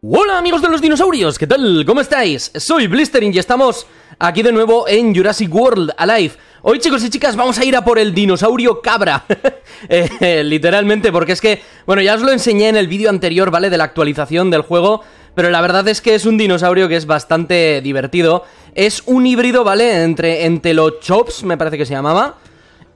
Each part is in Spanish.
Hola amigos de los dinosaurios, ¿qué tal? ¿Cómo estáis? Soy Blistering y estamos aquí de nuevo en Jurassic World Alive. Hoy chicos y chicas vamos a ir a por el dinosaurio cabra eh, Literalmente porque es que, bueno ya os lo enseñé en el vídeo anterior, ¿vale? De la actualización del juego Pero la verdad es que es un dinosaurio que es bastante divertido Es un híbrido, ¿vale? Entre Entelochops, me parece que se llamaba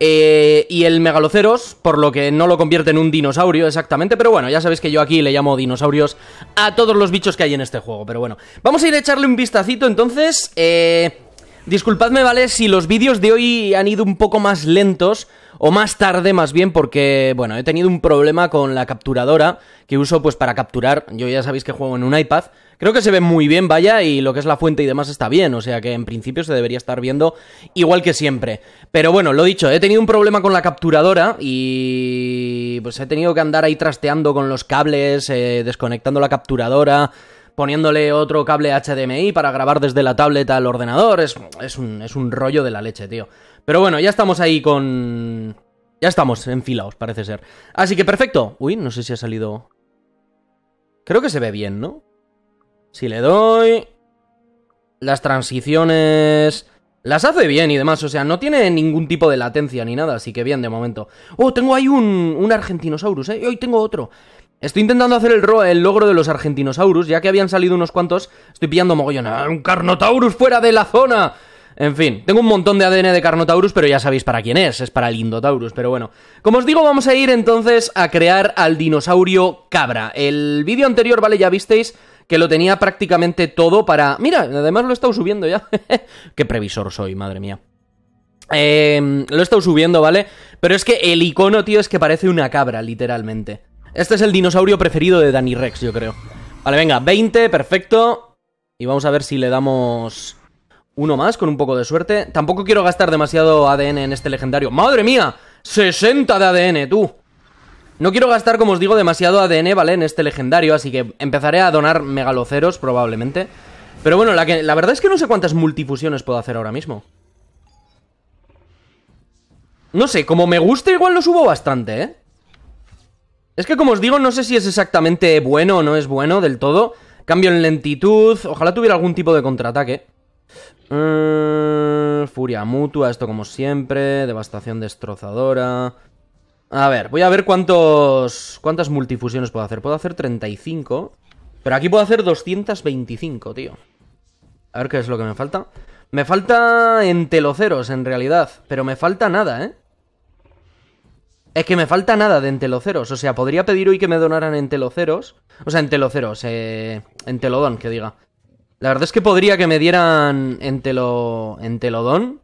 eh, y el megaloceros, por lo que no lo convierte en un dinosaurio exactamente, pero bueno, ya sabéis que yo aquí le llamo dinosaurios a todos los bichos que hay en este juego, pero bueno. Vamos a ir a echarle un vistacito entonces. Eh, Disculpadme, ¿vale? Si los vídeos de hoy han ido un poco más lentos, o más tarde más bien, porque, bueno, he tenido un problema con la capturadora que uso pues para capturar. Yo ya sabéis que juego en un iPad. Creo que se ve muy bien, vaya, y lo que es la fuente y demás está bien, o sea que en principio se debería estar viendo igual que siempre. Pero bueno, lo dicho, he tenido un problema con la capturadora y pues he tenido que andar ahí trasteando con los cables, eh, desconectando la capturadora, poniéndole otro cable HDMI para grabar desde la tableta al ordenador. Es, un, es un rollo de la leche, tío. Pero bueno, ya estamos ahí con... Ya estamos enfilados, parece ser. Así que perfecto. Uy, no sé si ha salido... Creo que se ve bien, ¿no? Si le doy... Las transiciones... Las hace bien y demás, o sea, no tiene ningún tipo de latencia ni nada, así que bien de momento. Oh, tengo ahí un, un Argentinosaurus, ¿eh? Y hoy tengo otro. Estoy intentando hacer el, logro de los argentinosaurus, ya que habían salido unos cuantos. Estoy pillando mogollón. ¡Ah, ¡Un Carnotaurus fuera de la zona! En fin, tengo un montón de ADN de Carnotaurus, pero ya sabéis para quién es, es para el Indotaurus, pero bueno. Como os digo, vamos a ir entonces a crear al dinosaurio cabra. El vídeo anterior, vale, ya visteis que lo tenía prácticamente todo para... Mira, además lo he estado subiendo ya. Qué previsor soy, madre mía. Em, lo he estado subiendo, ¿vale? Pero es que el icono, tío, es que parece una cabra, literalmente. Este es el dinosaurio preferido de Danny Rex, yo creo. Vale, venga, 20, perfecto. Y vamos a ver si le damos uno más con un poco de suerte. Tampoco quiero gastar demasiado ADN en este legendario. ¡Madre mía! ¡60 de ADN, tú! No quiero gastar, como os digo, demasiado ADN, ¿vale? En este legendario, así que empezaré a donar megaloceros probablemente. Pero bueno, la, la verdad es que no sé cuántas multifusiones puedo hacer ahora mismo. No sé, como me gusta igual lo subo bastante, ¿eh? Es que como os digo, no sé si es exactamente bueno o no es bueno del todo. Cambio en lentitud. Ojalá tuviera algún tipo de contraataque. Eh, furia mutua, esto como siempre. Devastación destrozadora. A ver, voy a ver cuántos cuántas multifusiones puedo hacer. Puedo hacer 35. Pero aquí puedo hacer 225, tío. A ver qué es lo que me falta. Me falta enteloceros, en realidad. Pero me falta nada, ¿eh? Es que me falta nada de enteloceros. O sea, podría pedir hoy que me donaran enteloceros. O sea, enteloceros, eh, entelodón, que diga. La verdad es que podría que me dieran entelo, entelodón.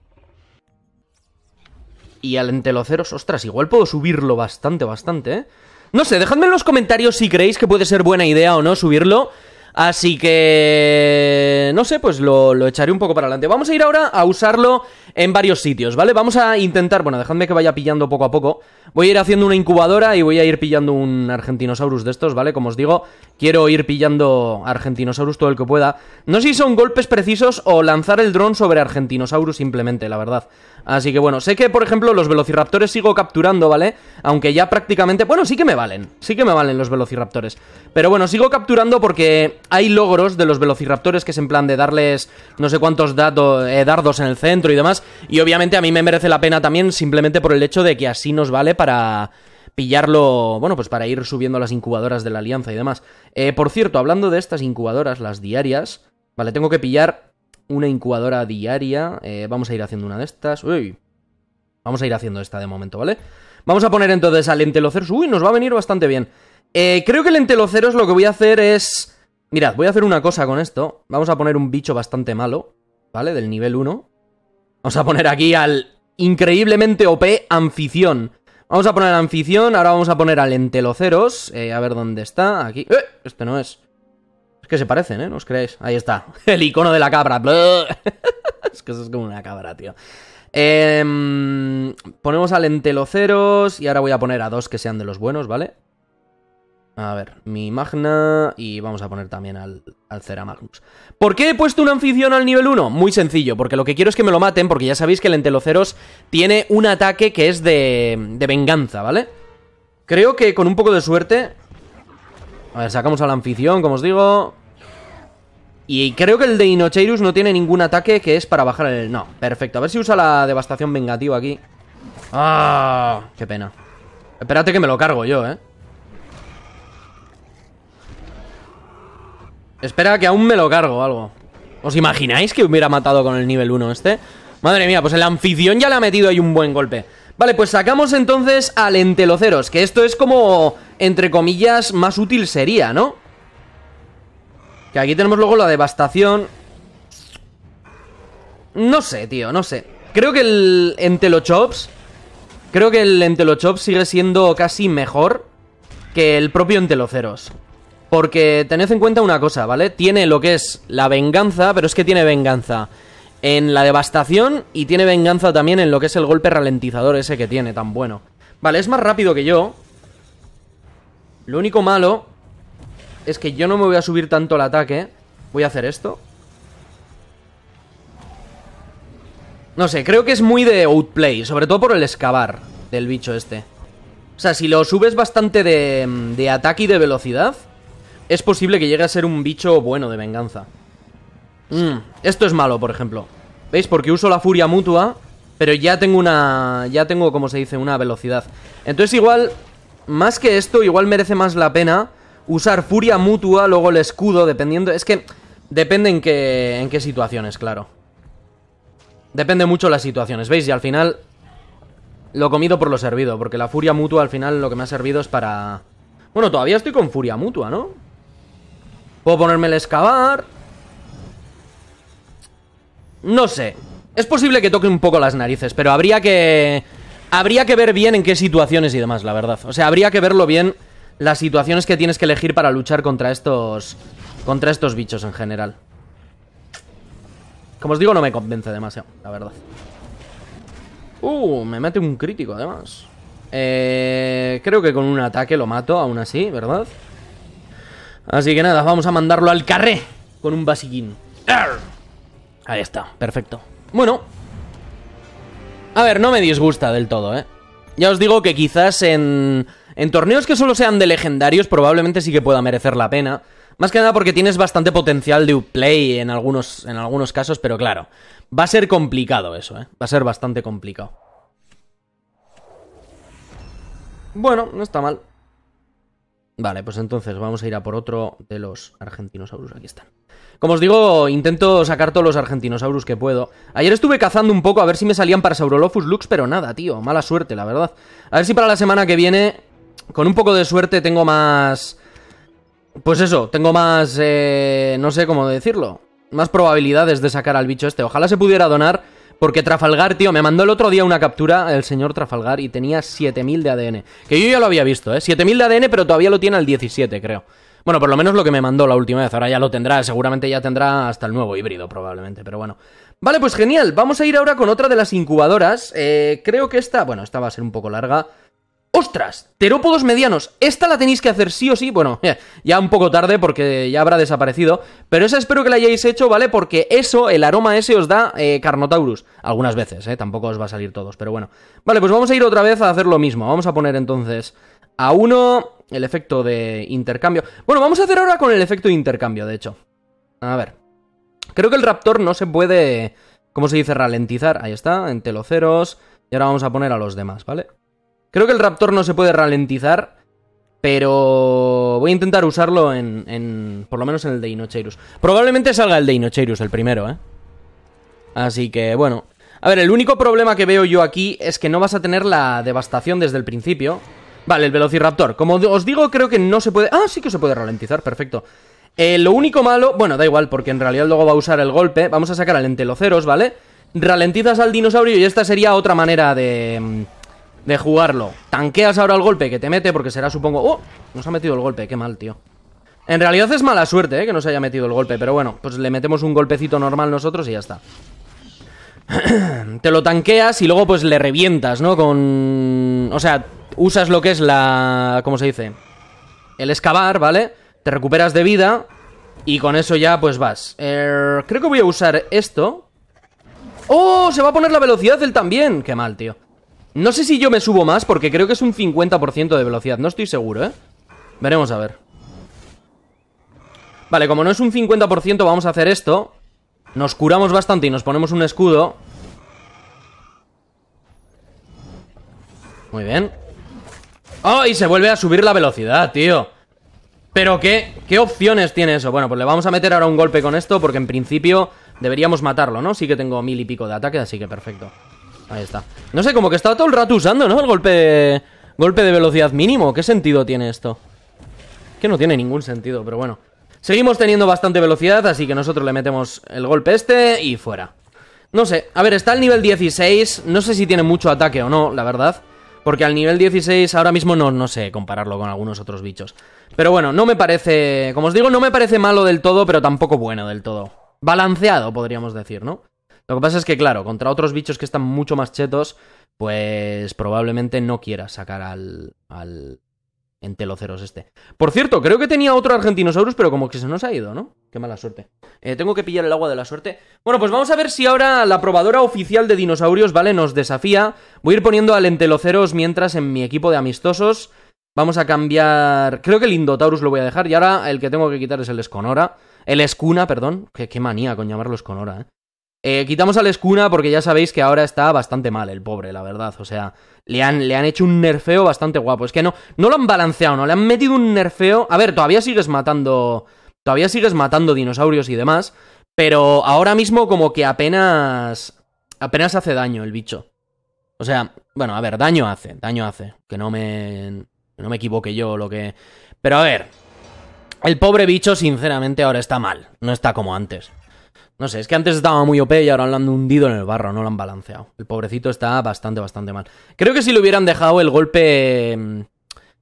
Y al enteloceros, ostras, igual puedo subirlo bastante, bastante, ¿eh? No sé, dejadme en los comentarios si creéis que puede ser buena idea o no subirlo. Así que... No sé, pues lo, echaré un poco para adelante. Vamos a ir ahora a usarlo en varios sitios, ¿vale? Vamos a intentar... Bueno, dejadme que vaya pillando poco a poco. Voy a ir haciendo una incubadora y voy a ir pillando un Argentinosaurus de estos, ¿vale? Como os digo, quiero ir pillando Argentinosaurus todo el que pueda. No sé si son golpes precisos o lanzar el dron sobre Argentinosaurus simplemente, la verdad. Así que bueno, sé que, por ejemplo, los velociraptores sigo capturando, ¿vale? Aunque ya prácticamente... Bueno, sí que me valen. Sí que me valen los velociraptores. Pero bueno, sigo capturando porque hay logros de los velociraptores que es en plan de darles no sé cuántos eh, dardos en el centro y demás. Y obviamente a mí me merece la pena también simplemente por el hecho de que así nos vale para pillarlo, bueno, pues para ir subiendo las incubadoras de la alianza y demás. Eh, por cierto, hablando de estas incubadoras, las diarias, vale, tengo que pillar una incubadora diaria. Eh, vamos a ir haciendo una de estas. Uy. Vamos a ir haciendo esta de momento, ¿vale? Vamos a poner entonces al enteloceros. Uy, nos va a venir bastante bien. creo que el enteloceros lo que voy a hacer es Mirad, voy a hacer una cosa con esto. Vamos a poner un bicho bastante malo, ¿vale? Del nivel 1. Vamos a poner aquí al increíblemente OP anfición. Vamos a poner anfición, ahora vamos a poner al enteloceros. Eh, a ver dónde está, aquí. ¡Eh! Este no es. Es que se parecen, ¿eh? ¿No os creéis? Ahí está. El icono de la cabra. es que eso es como una cabra, tío. Em, ponemos al enteloceros y ahora voy a poner a dos que sean de los buenos, ¿vale? A ver, mi Magna y vamos a poner también al, al Ceramagnus. ¿Por qué he puesto un anfición al nivel 1? Muy sencillo, porque lo que quiero es que me lo maten, porque ya sabéis que el Enteloceros tiene un ataque que es de, de venganza, ¿vale? Creo que con un poco de suerte... A ver, sacamos al anfición, como os digo. Y creo que el de no tiene ningún ataque que es para bajar el... No, perfecto. A ver si usa la devastación vengativa aquí. ¡Ah! ¡Qué pena! Espérate que me lo cargo yo, ¿eh? Espera que aún me lo cargo algo. ¿Os imagináis que hubiera matado con el nivel 1 este? Madre mía, pues el anfitrión ya le ha metido ahí un buen golpe. Vale, pues sacamos entonces al enteloceros, que esto es como, entre comillas, más útil sería, ¿no? Que aquí tenemos luego la devastación. No sé, tío, no sé. Creo que el entelochops... Creo que el entelochops sigue siendo casi mejor que el propio enteloceros. Porque tened en cuenta una cosa, ¿vale? Tiene lo que es la venganza, pero es que tiene venganza en la devastación y tiene venganza también en lo que es el golpe ralentizador ese que tiene, tan bueno. Vale, es más rápido que yo. Lo único malo es que yo no me voy a subir tanto el ataque. Voy a hacer esto. No sé, creo que es muy de outplay, sobre todo por el excavar del bicho este. O sea, si lo subes bastante de, de ataque y de velocidad, es posible que llegue a ser un bicho bueno de venganza. Mm, esto es malo, por ejemplo. ¿Veis? Porque uso la furia mutua, pero ya tengo una... Ya tengo, como se dice, una velocidad. Entonces igual, más que esto, igual merece más la pena usar furia mutua, luego el escudo, dependiendo... Es que depende en qué, en qué situaciones, claro. Depende mucho las situaciones, ¿veis? Y al final lo comido por lo servido, porque la furia mutua al final lo que me ha servido es para... Bueno, todavía estoy con furia mutua, ¿no? Puedo ponerme el excavar. No sé. Es posible que toque un poco las narices, pero habría que... Habría que ver bien en qué situaciones y demás, la verdad. O sea, habría que verlo bien las situaciones que tienes que elegir para luchar contra estos... Contra estos bichos en general. Como os digo, no me convence demasiado, la verdad. Uh, me mete un crítico, además. Eh, creo que con un ataque lo mato, aún así, ¿verdad? Así que nada, vamos a mandarlo al carré con un basiquín. Ahí está, perfecto. Bueno. A ver, no me disgusta del todo, ¿eh? Ya os digo que quizás en... En torneos que solo sean de legendarios probablemente sí que pueda merecer la pena. Más que nada porque tienes bastante potencial de play en algunos, en algunos casos, pero claro, va a ser complicado eso, ¿eh? Va a ser bastante complicado. Bueno, no está mal. Vale, pues entonces vamos a ir a por otro de los argentinosaurus. Aquí están. Como os digo, intento sacar todos los argentinosaurus que puedo. Ayer estuve cazando un poco a ver si me salían para Saurolophus Lux, pero nada, tío. Mala suerte, la verdad. A ver si para la semana que viene, con un poco de suerte, tengo más... Pues eso, tengo más... Eh, no sé cómo decirlo. Más probabilidades de sacar al bicho este. Ojalá se pudiera donar porque Trafalgar, tío, me mandó el otro día una captura el señor Trafalgar y tenía 7000 de ADN. Que yo ya lo había visto, ¿eh? 7000 de ADN, pero todavía lo tiene al 17, creo. Bueno, por lo menos lo que me mandó la última vez. Ahora ya lo tendrá, seguramente ya tendrá hasta el nuevo híbrido, probablemente, pero bueno. Vale, pues genial. Vamos a ir ahora con otra de las incubadoras. Eh, creo que esta, bueno, esta va a ser un poco larga. ¡Ostras! Terópodos medianos. Esta la tenéis que hacer sí o sí. Bueno, ya un poco tarde porque ya habrá desaparecido. Pero esa espero que la hayáis hecho, ¿vale? Porque eso, el aroma ese os da eh, Carnotaurus. Algunas veces, ¿eh? Tampoco os va a salir todos, pero bueno. Vale, pues vamos a ir otra vez a hacer lo mismo. Vamos a poner entonces a uno el efecto de intercambio. Bueno, vamos a hacer ahora con el efecto de intercambio, de hecho. A ver. Creo que el Raptor no se puede... ¿Cómo se dice? Ralentizar. Ahí está, en teloceros. Y ahora vamos a poner a los demás, ¿vale? vale Creo que el Raptor no se puede ralentizar, pero voy a intentar usarlo en, por lo menos en el Deinocheirus. Probablemente salga el Deinocheirus, el primero, ¿eh? Así que, bueno. A ver, el único problema que veo yo aquí es que no vas a tener la devastación desde el principio. Vale, el Velociraptor. Como os digo, creo que no se puede... Ah, sí que se puede ralentizar, perfecto. Eh, lo único malo... Bueno, da igual, porque en realidad luego va a usar el golpe. Vamos a sacar al Enteloceros, ¿vale? Ralentizas al dinosaurio y esta sería otra manera de mm, de jugarlo. Tanqueas ahora el golpe que te mete porque será, supongo... ¡Oh! Nos ha metido el golpe, qué mal, tío. En realidad es mala suerte, ¿eh? Que nos haya metido el golpe, pero bueno, pues le metemos un golpecito normal nosotros y ya está. te lo tanqueas y luego pues le revientas, ¿no? Con... O sea, usas lo que es la... ¿Cómo se dice? El excavar, ¿vale? Te recuperas de vida y con eso ya pues vas. Er, creo que voy a usar esto. ¡Oh! Se va a poner la velocidad él también. Qué mal, tío. No sé si yo me subo más porque creo que es un 50% de velocidad. No estoy seguro, ¿eh? Veremos a ver. Vale, como no es un 50% vamos a hacer esto. Nos curamos bastante y nos ponemos un escudo. Muy bien. ¡Oh! Y se vuelve a subir la velocidad, tío. ¿Pero qué? ¿Qué opciones tiene eso? Bueno, pues le vamos a meter ahora un golpe con esto porque en principio deberíamos matarlo, ¿no? Sí que tengo mil y pico de ataque, así que perfecto. Ahí está. No sé, como que estaba todo el rato usando, ¿no? El golpe de, golpe de velocidad mínimo. ¿Qué sentido tiene esto? Que no tiene ningún sentido, pero bueno. Seguimos teniendo bastante velocidad, así que nosotros le metemos el golpe este y fuera. No sé, a ver, está al nivel 16. No sé si tiene mucho ataque o no, la verdad. Porque al nivel 16 ahora mismo no, no sé compararlo con algunos otros bichos. Pero bueno, no me parece... Como os digo, no me parece malo del todo, pero tampoco bueno del todo. Balanceado, podríamos decir, ¿no? Lo que pasa es que, claro, contra otros bichos que están mucho más chetos, pues probablemente no quiera sacar al, al enteloceros este. Por cierto, creo que tenía otro Argentinosaurus, pero como que se nos ha ido, ¿no? Qué mala suerte. Eh, tengo que pillar el agua de la suerte. Bueno, pues vamos a ver si ahora la probadora oficial de dinosaurios, ¿vale? Nos desafía. Voy a ir poniendo al enteloceros mientras en mi equipo de amistosos. Vamos a cambiar... Creo que el Indotaurus lo voy a dejar y ahora el que tengo que quitar es el Esconora. El Escuna, perdón. Qué, qué manía con llamarlo Esconora, ¿eh? Eh, quitamos al Escuna porque ya sabéis que ahora está bastante mal el pobre, la verdad. O sea, le han, le han hecho un nerfeo bastante guapo. Es que no, no lo han balanceado, ¿no? Le han metido un nerfeo. A ver, todavía sigues matando. Todavía sigues matando dinosaurios y demás. Pero ahora mismo, como que apenas. Apenas hace daño el bicho. O sea, bueno, a ver, daño hace, daño hace. Que no me. Que no me equivoque yo lo que. Pero a ver. El pobre bicho, sinceramente, ahora está mal. No está como antes. No sé, es que antes estaba muy OP y ahora lo han hundido en el barro, no lo han balanceado. El pobrecito está bastante, bastante mal. Creo que si le hubieran dejado el golpe... Mm,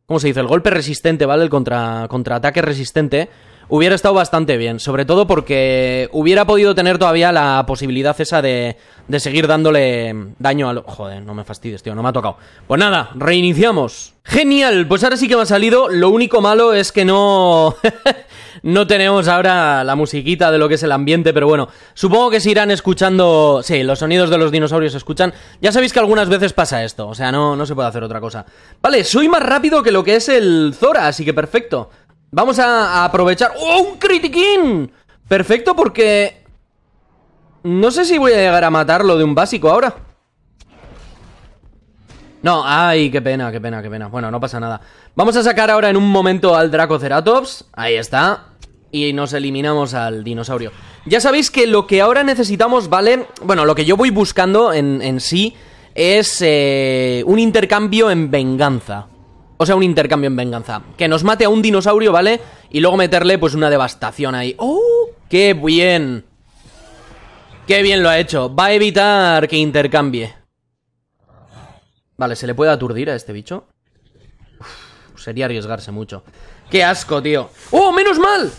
¿Cómo se dice? El golpe resistente, ¿vale? El contra, contraataque resistente hubiera estado bastante bien, sobre todo porque hubiera podido tener todavía la posibilidad esa de, seguir dándole daño al... Joder, no me fastidies, tío, no me ha tocado. Pues nada, reiniciamos. Genial, pues ahora sí que me ha salido, lo único malo es que no... no tenemos ahora la musiquita de lo que es el ambiente, pero bueno, supongo que se irán escuchando, sí, los sonidos de los dinosaurios se escuchan. Ya sabéis que algunas veces pasa esto, o sea, no, no se puede hacer otra cosa. Vale, soy más rápido que lo que es el Zora, así que perfecto. Vamos a, aprovechar... ¡Oh, un critiquín! Perfecto porque... No sé si voy a llegar a matarlo de un básico ahora. No, ay, qué pena, qué pena, qué pena. Bueno, no pasa nada. Vamos a sacar ahora en un momento al Dracoceratops. Ahí está. Y nos eliminamos al dinosaurio. Ya sabéis que lo que ahora necesitamos, ¿vale? Bueno, lo que yo voy buscando en, sí es eh, un intercambio en venganza. O sea, un intercambio en venganza. Que nos mate a un dinosaurio, ¿vale? Y luego meterle, pues, una devastación ahí. ¡Oh! ¡Qué bien! ¡Qué bien lo ha hecho! Va a evitar que intercambie. Vale, ¿se le puede aturdir a este bicho? Pues sería arriesgarse mucho. ¡Qué asco, tío! ¡Oh, menos mal!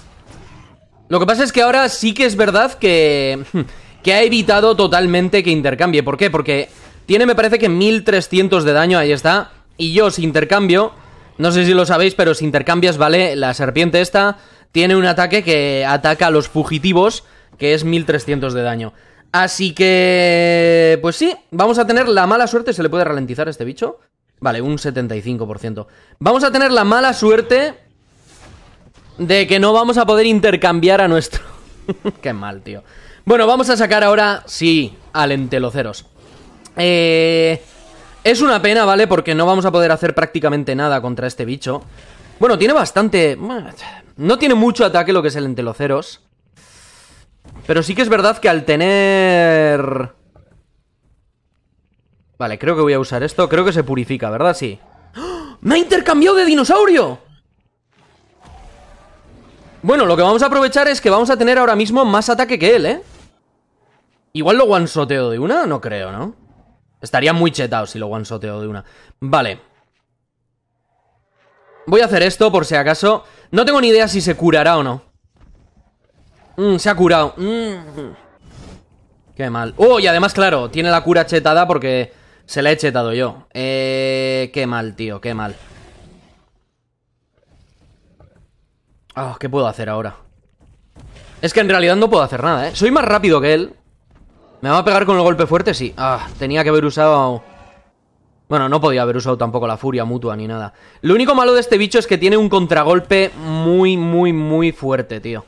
Lo que pasa es que ahora sí que es verdad que... que ha evitado totalmente que intercambie. ¿Por qué? Porque tiene, me parece que 1300 de daño, ahí está... Y yo si intercambio, no sé si lo sabéis, pero si intercambias, ¿vale? La serpiente esta tiene un ataque que ataca a los fugitivos, que es 1300 de daño. Así que... Pues sí, vamos a tener la mala suerte, se le puede ralentizar a este bicho. Vale, un 75%. Vamos a tener la mala suerte de que no vamos a poder intercambiar a nuestro... Qué mal, tío. Bueno, vamos a sacar ahora, sí, al enteloceros. Eh... Es una pena, ¿vale? Porque no vamos a poder hacer prácticamente nada contra este bicho. Bueno, tiene bastante... No tiene mucho ataque lo que es el enteloceros. Pero sí que es verdad que al tener... Vale, creo que voy a usar esto. Creo que se purifica, ¿verdad? Sí. ¡Ah! ¡Me ha intercambiado de dinosaurio! Bueno, lo que vamos a aprovechar es que vamos a tener ahora mismo más ataque que él, ¿eh? Igual lo guansoteo de una, no creo, ¿no? Estaría muy chetado si lo one de una. Vale. Voy a hacer esto por si acaso. No tengo ni idea si se curará o no. Mm, se ha curado. Mm. Qué mal. Oh, y además, claro, tiene la cura chetada porque se la he chetado yo. Eh, qué mal, tío, qué mal. Ah, ¿qué puedo hacer ahora? Es que en realidad no puedo hacer nada, ¿eh? Soy más rápido que él, ¿Me va a pegar con el golpe fuerte? Sí. Ah, tenía que haber usado... Bueno, no podía haber usado tampoco la furia mutua ni nada. Lo único malo de este bicho es que tiene un contragolpe muy, muy, muy fuerte, tío.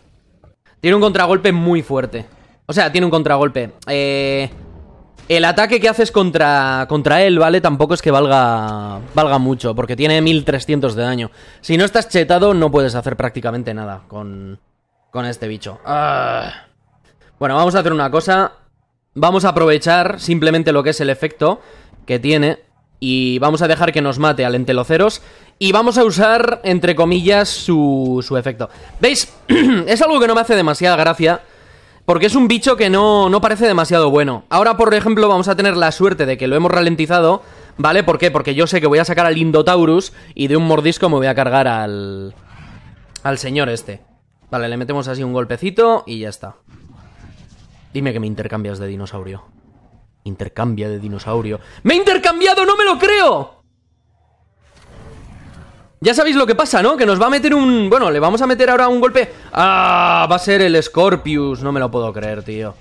Tiene un contragolpe muy fuerte. O sea, tiene un contragolpe. Eh, el ataque que haces contra, contra él, ¿vale? Tampoco es que valga, valga mucho, porque tiene 1300 de daño. Si no estás chetado, no puedes hacer prácticamente nada con, con este bicho. Ah. Bueno, vamos a hacer una cosa. Vamos a aprovechar simplemente lo que es el efecto que tiene y vamos a dejar que nos mate al enteloceros y vamos a usar, entre comillas, su, efecto. ¿Veis? es algo que no me hace demasiada gracia porque es un bicho que no, no parece demasiado bueno. Ahora, por ejemplo, vamos a tener la suerte de que lo hemos ralentizado, ¿vale? ¿Por qué? Porque yo sé que voy a sacar al Indotaurus y de un mordisco me voy a cargar al... al señor este. Vale, le metemos así un golpecito y ya está. Dime que me intercambias de dinosaurio. Intercambia de dinosaurio. ¡Me he intercambiado! ¡No me lo creo! Ya sabéis lo que pasa, ¿no? Que nos va a meter un... Bueno, le vamos a meter ahora un golpe... ¡Ah! Va a ser el Scorpius. No me lo puedo creer, tío.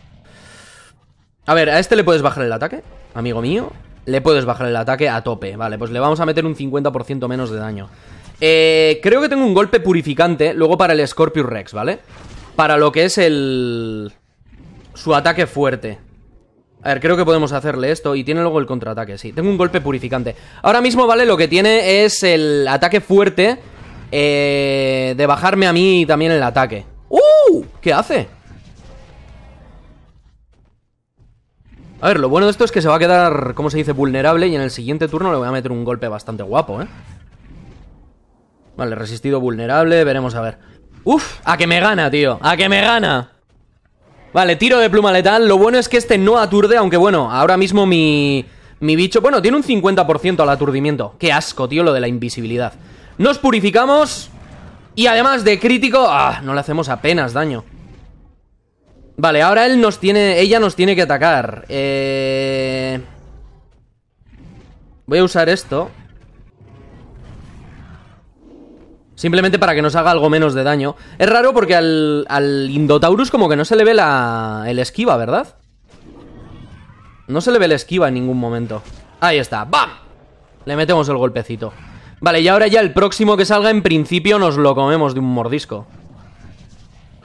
A ver, a este le puedes bajar el ataque, amigo mío. Le puedes bajar el ataque a tope. Vale, pues le vamos a meter un 50% menos de daño. Eh, creo que tengo un golpe purificante luego para el Scorpius Rex, ¿vale? Para lo que es el su ataque fuerte. A ver, creo que podemos hacerle esto y tiene luego el contraataque, sí. Tengo un golpe purificante. Ahora mismo, ¿vale? Lo que tiene es el ataque fuerte eh, de bajarme a mí también el ataque. ¡Uh! ¿Qué hace? A ver, lo bueno de esto es que se va a quedar, como se dice, vulnerable y en el siguiente turno le voy a meter un golpe bastante guapo, ¿eh? Vale, resistido vulnerable, veremos a ver. ¡Uf! ¡A que me gana, tío! ¡A que me gana! Vale, tiro de pluma letal. Lo bueno es que este no aturde, aunque bueno, ahora mismo mi, mi bicho... Bueno, tiene un 50% al aturdimiento. Qué asco, tío, lo de la invisibilidad. Nos purificamos. Y además de crítico... Ah, no le hacemos apenas daño. Vale, ahora él nos tiene... Ella nos tiene que atacar. Eh... Voy a usar esto. Simplemente para que nos haga algo menos de daño. Es raro porque al, al Indotaurus como que no se le ve la, el esquiva, ¿verdad? No se le ve el esquiva en ningún momento. Ahí está, ¡bam! Le metemos el golpecito. Vale, y ahora ya el próximo que salga en principio nos lo comemos de un mordisco.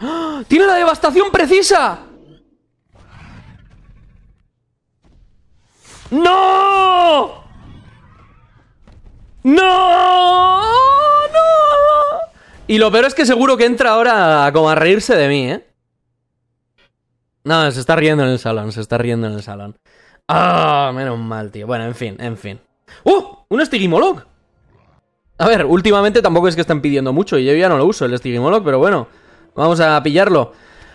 ¡Ah! ¡Tiene la devastación precisa! ¡No! ¡No! Y lo peor es que seguro que entra ahora como a reírse de mí, ¿eh? No, se está riendo en el salón, se está riendo en el salón. Ah, menos mal, tío. Bueno, en fin, en fin. ¡Uh! ¡Un estigimoloc? A ver, últimamente tampoco es que estén pidiendo mucho y yo ya no lo uso el Stigimolog, pero bueno, vamos a pillarlo.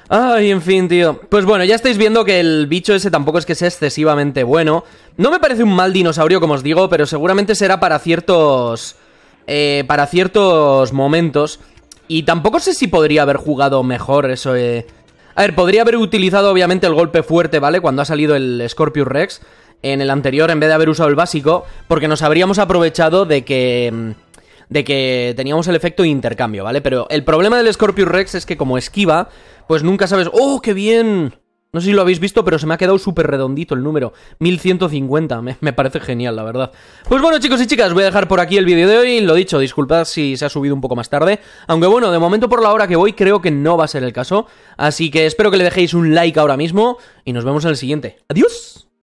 Ay, en fin, tío. Pues bueno, ya estáis viendo que el bicho ese tampoco es que sea excesivamente bueno. No me parece un mal dinosaurio, como os digo, pero seguramente será para ciertos eh, para ciertos momentos. Y tampoco sé si podría haber jugado mejor eso. Eh. A ver, podría haber utilizado obviamente el golpe fuerte, ¿vale? Cuando ha salido el Scorpius Rex en el anterior en vez de haber usado el básico, porque nos habríamos aprovechado de que mm, de que teníamos el efecto intercambio, ¿vale? Pero el problema del Scorpius Rex es que como esquiva, pues nunca sabes, "Oh, qué bien." No sé si lo habéis visto, pero se me ha quedado súper redondito el número. 1150, me, me, parece genial, la verdad. Pues bueno, chicos y chicas, voy a dejar por aquí el vídeo de hoy. Lo dicho, disculpad si se ha subido un poco más tarde. Aunque bueno, de momento por la hora que voy creo que no va a ser el caso. Así que espero que le dejéis un like ahora mismo y nos vemos en el siguiente. ¡Adiós!